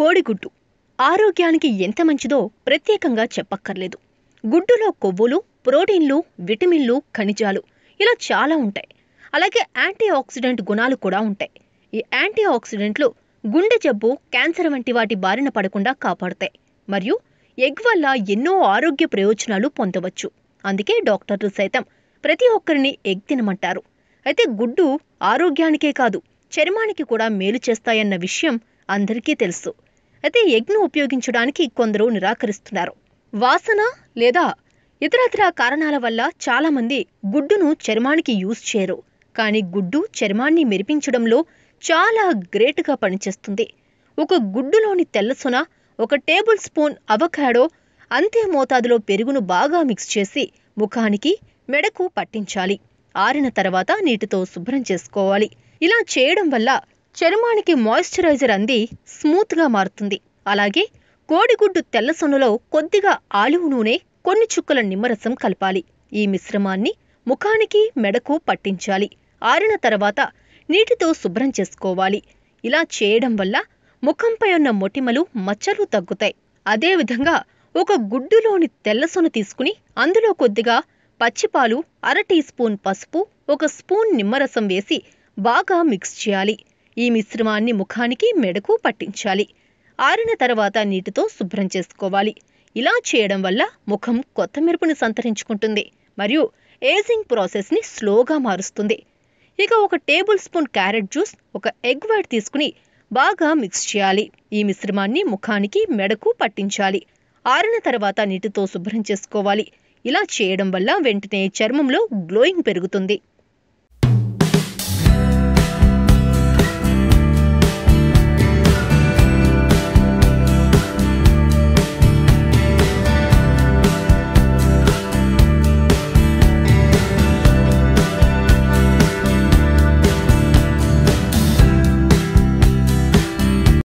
కోడిగుడ్డు ఆరోగ్యానికి ఎంత మంచిదో ప్రత్యేకంగా చెప్పక్కర్లేదు గుడ్డులో కొవ్వులు ప్రోటీన్లు విటమిన్లు ఖనిజాలు ఇలా చాలా ఉంటాయి అలాగే యాంటీ ఆక్సిడెంట్ గుణాలు కూడా ఉంటాయి ఈ యాంటీ ఆక్సిడెంట్లు గుండె జబ్బు క్యాన్సర్ వంటి వాటి బారిన పడకుండా కాపాడుతాయి మరియు ఎగ్ వల్ల ఎన్నో ఆరోగ్య ప్రయోజనాలు పొందవచ్చు అందుకే డాక్టర్లు సైతం ప్రతి ఒక్కరిని ఎగ్ తినమంటారు అయితే గుడ్డు ఆరోగ్యానికే కాదు చర్మానికి కూడా మేలు చేస్తాయన్న విషయం అందరికీ తెలుసు అయితే ఎగ్ను ఉపయోగించడానికి కొందరు నిరాకరిస్తున్నారు వాసన లేదా ఇతర కారణాల వల్ల చాలామంది గుడ్డును చర్మానికి యూజ్ చేయరు కానీ గుడ్డు చర్మాన్ని మెరిపించడంలో చాలా గ్రేట్గా పనిచేస్తుంది ఒక గుడ్డులోని తెల్లసున ఒక టేబుల్ స్పూన్ అవకాడో అంతే మోతాదులో పెరుగును బాగా మిక్స్ చేసి ముఖానికి మెడకు పట్టించాలి ఆరిన తర్వాత నీటితో శుభ్రం చేసుకోవాలి ఇలా చేయడం వల్ల చర్మానికి మాయిశ్చరైజర్ అంది స్మూత్గా మారుతుంది అలాగే కోడిగుడ్డు తెల్ల సొనలో కొద్దిగా ఆలివ్ నూనె కొన్ని చుక్కల నిమ్మరసం కలపాలి ఈ మిశ్రమాన్ని ముఖానికి మెడకు పట్టించాలి ఆరిన తర్వాత నీటితో శుభ్రం చేసుకోవాలి ఇలా చేయడం వల్ల ముఖంపై ఉన్న మొటిమలు మచ్చలు తగ్గుతాయి అదేవిధంగా ఒక గుడ్డులోని తెల్లసొను తీసుకుని అందులో కొద్దిగా పచ్చిపాలు అర టీ స్పూన్ పసుపు ఒక స్పూన్ నిమ్మరసం వేసి బాగా మిక్స్ చేయాలి ఈ మిశ్రమాన్ని ముఖానికి మెడకు పట్టించాలి ఆరిన తర్వాత నీటితో శుభ్రం చేసుకోవాలి ఇలా చేయడం వల్ల ముఖం కొత్త మెరుపును సంతరించుకుంటుంది మరియు ఏజింగ్ ప్రాసెస్ని స్లోగా మారుస్తుంది ఇక ఒక టేబుల్ స్పూన్ క్యారెట్ జ్యూస్ ఒక ఎగ్ వైట్ తీసుకుని బాగా మిక్స్ చేయాలి ఈ మిశ్రమాన్ని ముఖానికి మెడకు పట్టించాలి ఆరిన తర్వాత నీటితో శుభ్రం చేసుకోవాలి ఇలా చేయడం వల్ల వెంటనే చర్మంలో గ్లోయింగ్ పెరుగుతుంది